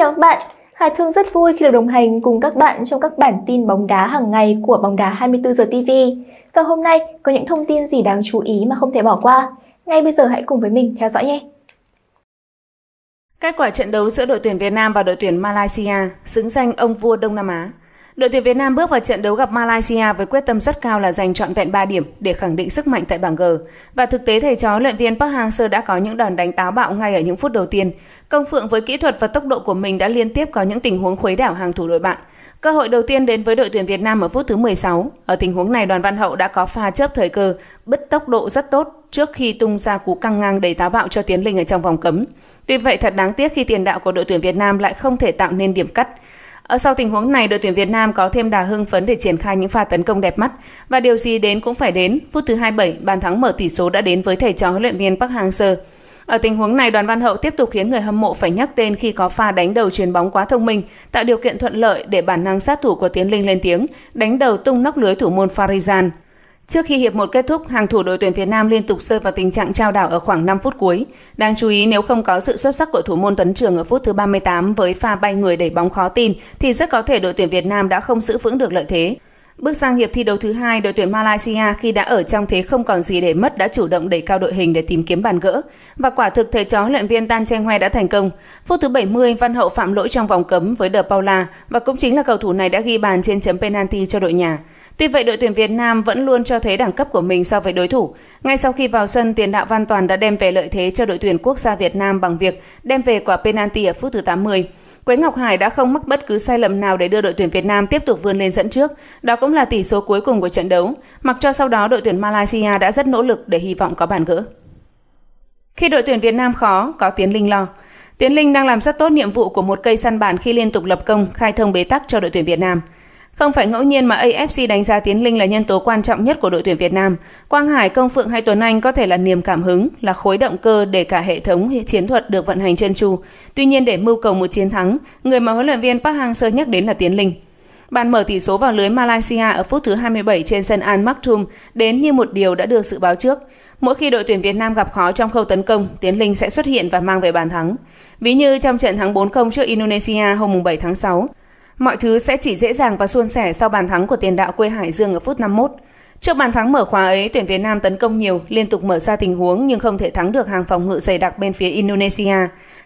chào các bạn. Hà Thương rất vui khi được đồng hành cùng các bạn trong các bản tin bóng đá hàng ngày của bóng đá 24 giờ TV. Và hôm nay có những thông tin gì đáng chú ý mà không thể bỏ qua. Ngay bây giờ hãy cùng với mình theo dõi nhé. Kết quả trận đấu giữa đội tuyển Việt Nam và đội tuyển Malaysia xứng danh ông vua Đông Nam Á. Đội tuyển Việt Nam bước vào trận đấu gặp Malaysia với quyết tâm rất cao là giành trọn vẹn 3 điểm để khẳng định sức mạnh tại bảng G. Và thực tế thầy chó luyện viên Park Hang-seo đã có những đòn đánh táo bạo ngay ở những phút đầu tiên. Công Phượng với kỹ thuật và tốc độ của mình đã liên tiếp có những tình huống khuấy đảo hàng thủ đội bạn. Cơ hội đầu tiên đến với đội tuyển Việt Nam ở phút thứ 16. Ở tình huống này, đoàn Văn Hậu đã có pha chớp thời cơ, bứt tốc độ rất tốt trước khi tung ra cú căng ngang đầy táo bạo cho Tiến Linh ở trong vòng cấm. Tuy vậy, thật đáng tiếc khi tiền đạo của đội tuyển Việt Nam lại không thể tạo nên điểm cắt. Ở ờ, sau tình huống này, đội tuyển Việt Nam có thêm đà hưng phấn để triển khai những pha tấn công đẹp mắt và điều gì đến cũng phải đến. Phút thứ 27, bàn thắng mở tỷ số đã đến với thầy trò huấn luyện viên Park Hang-seo. Ở tình huống này, Đoàn Văn Hậu tiếp tục khiến người hâm mộ phải nhắc tên khi có pha đánh đầu truyền bóng quá thông minh, tạo điều kiện thuận lợi để bản năng sát thủ của Tiến Linh lên tiếng, đánh đầu tung nóc lưới thủ môn Farizan. Trước khi hiệp 1 kết thúc, hàng thủ đội tuyển Việt Nam liên tục rơi vào tình trạng trao đảo ở khoảng 5 phút cuối. Đáng chú ý nếu không có sự xuất sắc của thủ môn Tấn Trường ở phút thứ 38 với pha bay người đẩy bóng khó tin thì rất có thể đội tuyển Việt Nam đã không giữ vững được lợi thế. Bước sang hiệp thi đấu thứ hai, đội tuyển Malaysia khi đã ở trong thế không còn gì để mất đã chủ động đẩy cao đội hình để tìm kiếm bàn gỡ. Và quả thực thầy chó luyện viên Tan Cheng Hoe đã thành công. Phút thứ 70, Văn Hậu phạm lỗi trong vòng cấm với De Paula và cũng chính là cầu thủ này đã ghi bàn trên chấm penalty cho đội nhà. Tuy vậy đội tuyển Việt Nam vẫn luôn cho thấy đẳng cấp của mình so với đối thủ. Ngay sau khi vào sân, tiền đạo Văn Toàn đã đem về lợi thế cho đội tuyển quốc gia Việt Nam bằng việc đem về quả penalty ở phút thứ 80. Quế Ngọc Hải đã không mắc bất cứ sai lầm nào để đưa đội tuyển Việt Nam tiếp tục vươn lên dẫn trước. Đó cũng là tỷ số cuối cùng của trận đấu, mặc cho sau đó đội tuyển Malaysia đã rất nỗ lực để hy vọng có bàn gỡ. Khi đội tuyển Việt Nam khó, có Tiến Linh lo. Tiến Linh đang làm rất tốt nhiệm vụ của một cây săn bàn khi liên tục lập công, khai thông bế tắc cho đội tuyển Việt Nam. Không phải ngẫu nhiên mà AFC đánh giá Tiến Linh là nhân tố quan trọng nhất của đội tuyển Việt Nam. Quang Hải, Công Phượng hay Tuấn Anh có thể là niềm cảm hứng, là khối động cơ để cả hệ thống chiến thuật được vận hành chân tru. Tuy nhiên để mưu cầu một chiến thắng, người mà huấn luyện viên Park Hang-seo nhắc đến là Tiến Linh. Bàn mở tỷ số vào lưới Malaysia ở phút thứ 27 trên sân Al Maktoum đến như một điều đã được dự báo trước. Mỗi khi đội tuyển Việt Nam gặp khó trong khâu tấn công, Tiến Linh sẽ xuất hiện và mang về bàn thắng. Ví như trong trận thắng 4-0 trước Indonesia hôm 7 tháng 6, Mọi thứ sẽ chỉ dễ dàng và suôn sẻ sau bàn thắng của tiền đạo quê Hải Dương ở phút 51. Trước bàn thắng mở khóa ấy, tuyển Việt Nam tấn công nhiều, liên tục mở ra tình huống nhưng không thể thắng được hàng phòng ngự dày đặc bên phía Indonesia.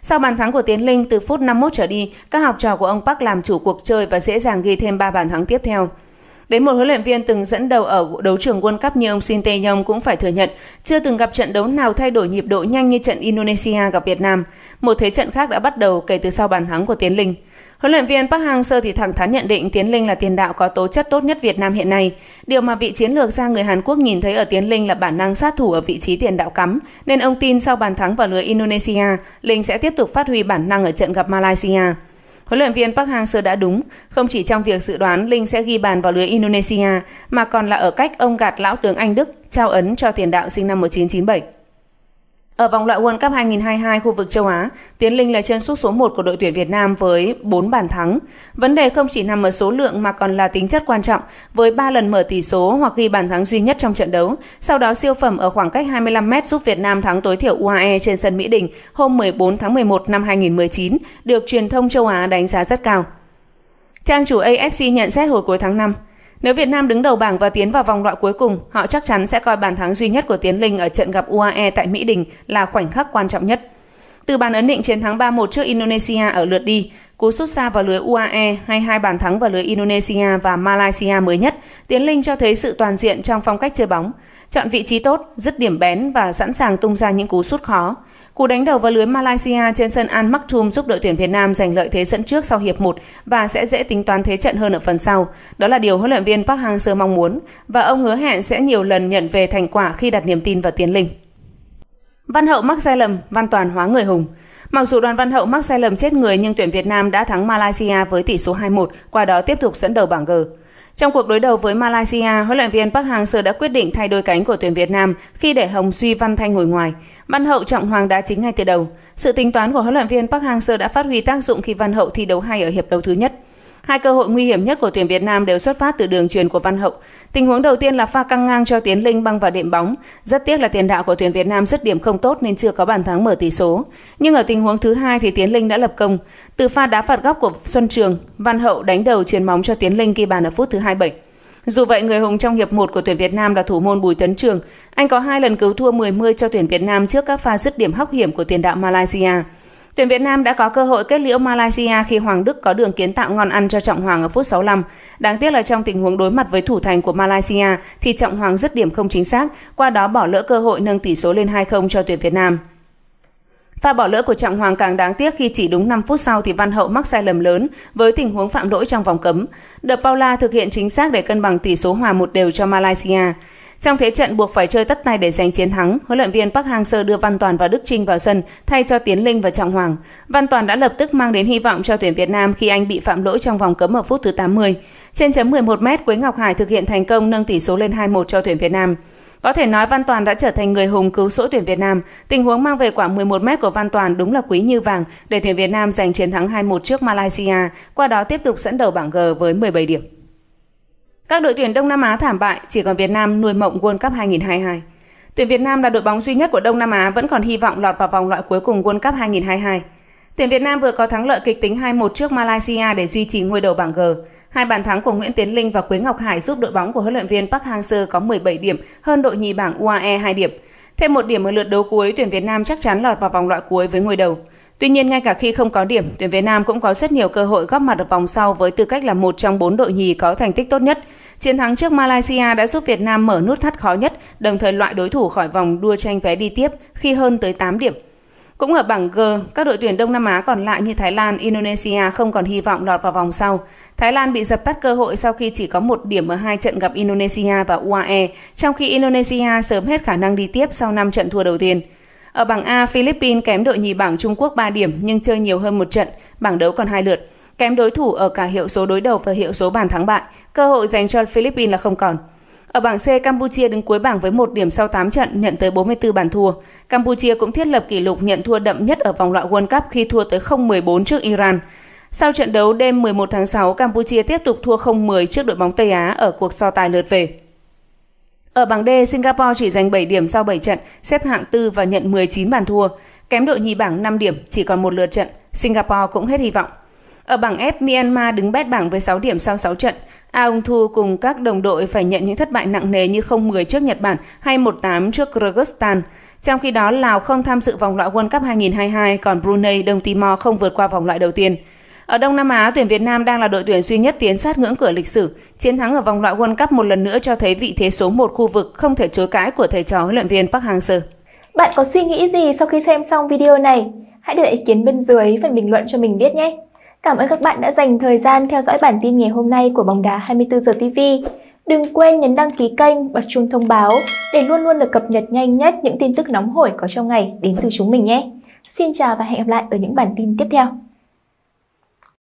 Sau bàn thắng của Tiến Linh từ phút 51 trở đi, các học trò của ông Park làm chủ cuộc chơi và dễ dàng ghi thêm 3 bàn thắng tiếp theo. Đến một huấn luyện viên từng dẫn đầu ở đấu trường World Cup như ông Shin Tae-yong cũng phải thừa nhận, chưa từng gặp trận đấu nào thay đổi nhịp độ nhanh như trận Indonesia gặp Việt Nam. Một thế trận khác đã bắt đầu kể từ sau bàn thắng của Tiến Linh. Huấn luyện viên Park Hang-seo thì thẳng thắn nhận định Tiến Linh là tiền đạo có tố chất tốt nhất Việt Nam hiện nay. Điều mà vị chiến lược gia người Hàn Quốc nhìn thấy ở Tiến Linh là bản năng sát thủ ở vị trí tiền đạo cắm, nên ông tin sau bàn thắng vào lưới Indonesia, Linh sẽ tiếp tục phát huy bản năng ở trận gặp Malaysia. Huấn luyện viên Park Hang-seo đã đúng, không chỉ trong việc dự đoán Linh sẽ ghi bàn vào lưới Indonesia, mà còn là ở cách ông gạt lão tướng Anh Đức trao ấn cho tiền đạo sinh năm 1997. Ở vòng loại World Cup 2022 khu vực châu Á, Tiến Linh là chân sút số 1 của đội tuyển Việt Nam với 4 bàn thắng. Vấn đề không chỉ nằm ở số lượng mà còn là tính chất quan trọng, với 3 lần mở tỷ số hoặc ghi bàn thắng duy nhất trong trận đấu, sau đó siêu phẩm ở khoảng cách 25m giúp Việt Nam thắng tối thiểu UAE trên sân Mỹ Đình hôm 14 tháng 11 năm 2019, được truyền thông châu Á đánh giá rất cao. Trang chủ AFC nhận xét hồi cuối tháng 5, nếu Việt Nam đứng đầu bảng và tiến vào vòng loại cuối cùng, họ chắc chắn sẽ coi bàn thắng duy nhất của Tiến Linh ở trận gặp UAE tại Mỹ Đình là khoảnh khắc quan trọng nhất. Từ bàn ấn định chiến thắng 3-1 trước Indonesia ở lượt đi, cú sút xa vào lưới UAE hay hai bàn thắng vào lưới Indonesia và Malaysia mới nhất, Tiến Linh cho thấy sự toàn diện trong phong cách chơi bóng, chọn vị trí tốt, dứt điểm bén và sẵn sàng tung ra những cú sút khó. Cú đánh đầu vào lưới Malaysia trên sân An Maktoum giúp đội tuyển Việt Nam giành lợi thế dẫn trước sau hiệp 1 và sẽ dễ tính toán thế trận hơn ở phần sau. Đó là điều huấn luyện viên Park Hang-seo mong muốn và ông hứa hẹn sẽ nhiều lần nhận về thành quả khi đặt niềm tin vào Tiến Linh. Văn Hậu mắc sai lầm, Văn Toàn hóa người hùng. Mặc dù đoàn Văn Hậu mắc sai lầm chết người nhưng tuyển Việt Nam đã thắng Malaysia với tỷ số 2-1, qua đó tiếp tục dẫn đầu bảng G. Trong cuộc đối đầu với Malaysia, huấn luyện viên Park Hang-seo đã quyết định thay đôi cánh của tuyển Việt Nam khi để Hồng Duy Văn Thanh ngồi ngoài. Văn Hậu trọng hoàng đá chính ngay từ đầu. Sự tính toán của huấn luyện viên Park Hang-seo đã phát huy tác dụng khi Văn Hậu thi đấu hay ở hiệp đấu thứ nhất. Hai cơ hội nguy hiểm nhất của tuyển Việt Nam đều xuất phát từ đường truyền của Văn Hậu. Tình huống đầu tiên là pha căng ngang cho Tiến Linh băng vào đệm bóng. Rất tiếc là tiền đạo của tuyển Việt Nam rất điểm không tốt nên chưa có bàn thắng mở tỷ số. Nhưng ở tình huống thứ hai thì Tiến Linh đã lập công. Từ pha đá phạt góc của Xuân Trường, Văn Hậu đánh đầu truyền bóng cho Tiến Linh ghi bàn ở phút thứ 27. Dù vậy, người hùng trong hiệp 1 của tuyển Việt Nam là thủ môn Bùi Tấn Trường. Anh có hai lần cứu thua 10-10 cho tuyển Việt Nam trước các pha dứt điểm hóc hiểm của tiền đạo Malaysia. Tuyển Việt Nam đã có cơ hội kết liễu Malaysia khi Hoàng Đức có đường kiến tạo ngon ăn cho Trọng Hoàng ở phút 65. Đáng tiếc là trong tình huống đối mặt với thủ thành của Malaysia thì Trọng Hoàng dứt điểm không chính xác, qua đó bỏ lỡ cơ hội nâng tỷ số lên 2-0 cho tuyển Việt Nam. Pha bỏ lỡ của Trọng Hoàng càng đáng tiếc khi chỉ đúng 5 phút sau thì Văn Hậu mắc sai lầm lớn với tình huống phạm lỗi trong vòng cấm. De Paula thực hiện chính xác để cân bằng tỷ số hòa một đều cho Malaysia. Trong thế trận buộc phải chơi tất tay để giành chiến thắng, huấn luyện viên Park Hang-seo đưa Văn Toàn và Đức Trinh vào sân thay cho Tiến Linh và Trọng Hoàng. Văn Toàn đã lập tức mang đến hy vọng cho tuyển Việt Nam khi anh bị phạm lỗi trong vòng cấm ở phút thứ 80. Trên chấm 11m, Quế Ngọc Hải thực hiện thành công nâng tỷ số lên 2-1 cho tuyển Việt Nam. Có thể nói Văn Toàn đã trở thành người hùng cứu sỗi tuyển Việt Nam. Tình huống mang về quả 11m của Văn Toàn đúng là quý như vàng để tuyển Việt Nam giành chiến thắng 2-1 trước Malaysia, qua đó tiếp tục dẫn đầu bảng G với 17 điểm. Các đội tuyển Đông Nam Á thảm bại, chỉ còn Việt Nam nuôi mộng World Cup 2022. Tuyển Việt Nam là đội bóng duy nhất của Đông Nam Á vẫn còn hy vọng lọt vào vòng loại cuối cùng World Cup 2022. Tuyển Việt Nam vừa có thắng lợi kịch tính 2-1 trước Malaysia để duy trì ngôi đầu bảng G. Hai bàn thắng của Nguyễn Tiến Linh và Quế Ngọc Hải giúp đội bóng của huấn luyện viên Park Hang-seo có 17 điểm hơn đội nhì bảng UAE 2 điểm. Thêm một điểm ở lượt đấu cuối, tuyển Việt Nam chắc chắn lọt vào vòng loại cuối với ngôi đầu. Tuy nhiên, ngay cả khi không có điểm, tuyển Việt Nam cũng có rất nhiều cơ hội góp mặt ở vòng sau với tư cách là một trong bốn đội nhì có thành tích tốt nhất. Chiến thắng trước Malaysia đã giúp Việt Nam mở nút thắt khó nhất, đồng thời loại đối thủ khỏi vòng đua tranh vé đi tiếp khi hơn tới 8 điểm. Cũng ở bảng G, các đội tuyển Đông Nam Á còn lại như Thái Lan, Indonesia không còn hy vọng lọt vào vòng sau. Thái Lan bị dập tắt cơ hội sau khi chỉ có một điểm ở hai trận gặp Indonesia và UAE, trong khi Indonesia sớm hết khả năng đi tiếp sau 5 trận thua đầu tiên. Ở bảng A, Philippines kém đội nhì bảng Trung Quốc 3 điểm nhưng chơi nhiều hơn một trận, bảng đấu còn hai lượt kém đối thủ ở cả hiệu số đối đầu và hiệu số bàn thắng bại. Cơ hội dành cho Philippines là không còn. Ở bảng C, Campuchia đứng cuối bảng với 1 điểm sau 8 trận, nhận tới 44 bàn thua. Campuchia cũng thiết lập kỷ lục nhận thua đậm nhất ở vòng loại World Cup khi thua tới 0-14 trước Iran. Sau trận đấu đêm 11 tháng 6, Campuchia tiếp tục thua 0-10 trước đội bóng Tây Á ở cuộc so tài lượt về. Ở bảng D, Singapore chỉ giành 7 điểm sau 7 trận, xếp hạng tư và nhận 19 bàn thua. Kém đội nhì bảng 5 điểm, chỉ còn một lượt trận. Singapore cũng hết hy vọng. Ở bảng F, Myanmar đứng bét bảng với 6 điểm sau 6 trận. Aung Thu cùng các đồng đội phải nhận những thất bại nặng nề như 0-10 trước Nhật Bản hay 1-8 trước Kyrgyzstan. Trong khi đó, Lào không tham dự vòng loại World Cup 2022, còn Brunei, Đông Timor không vượt qua vòng loại đầu tiên. Ở Đông Nam Á, tuyển Việt Nam đang là đội tuyển duy nhất tiến sát ngưỡng cửa lịch sử. Chiến thắng ở vòng loại World Cup một lần nữa cho thấy vị thế số 1 khu vực không thể chối cãi của thầy trò huấn luyện viên Park Hang-seo. Bạn có suy nghĩ gì sau khi xem xong video này? Hãy để ý kiến bên dưới phần bình luận cho mình biết nhé! Cảm ơn các bạn đã dành thời gian theo dõi bản tin ngày hôm nay của bóng đá 24 giờ TV. Đừng quên nhấn đăng ký kênh, bật chuông thông báo để luôn luôn được cập nhật nhanh nhất những tin tức nóng hổi có trong ngày đến từ chúng mình nhé. Xin chào và hẹn gặp lại ở những bản tin tiếp theo.